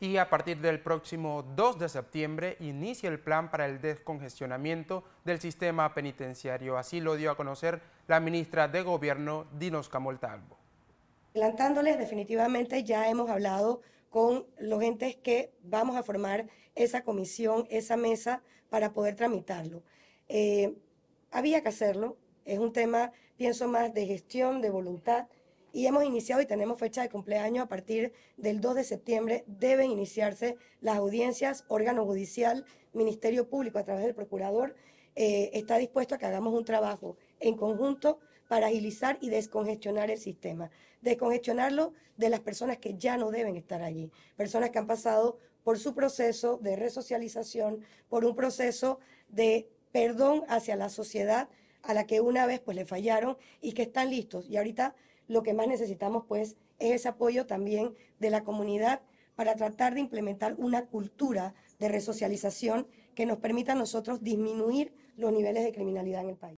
y a partir del próximo 2 de septiembre inicia el plan para el descongestionamiento del sistema penitenciario. Así lo dio a conocer la ministra de Gobierno, Dinos Camoltalvo. Plantándoles definitivamente ya hemos hablado con los entes que vamos a formar esa comisión, esa mesa, para poder tramitarlo. Eh, había que hacerlo, es un tema, pienso más, de gestión, de voluntad, y hemos iniciado y tenemos fecha de cumpleaños a partir del 2 de septiembre. Deben iniciarse las audiencias, órgano judicial, Ministerio Público a través del Procurador. Eh, está dispuesto a que hagamos un trabajo en conjunto para agilizar y descongestionar el sistema, descongestionarlo de las personas que ya no deben estar allí, personas que han pasado por su proceso de resocialización, por un proceso de perdón hacia la sociedad a la que una vez pues le fallaron y que están listos. Y ahorita lo que más necesitamos pues es ese apoyo también de la comunidad para tratar de implementar una cultura de resocialización que nos permita a nosotros disminuir los niveles de criminalidad en el país.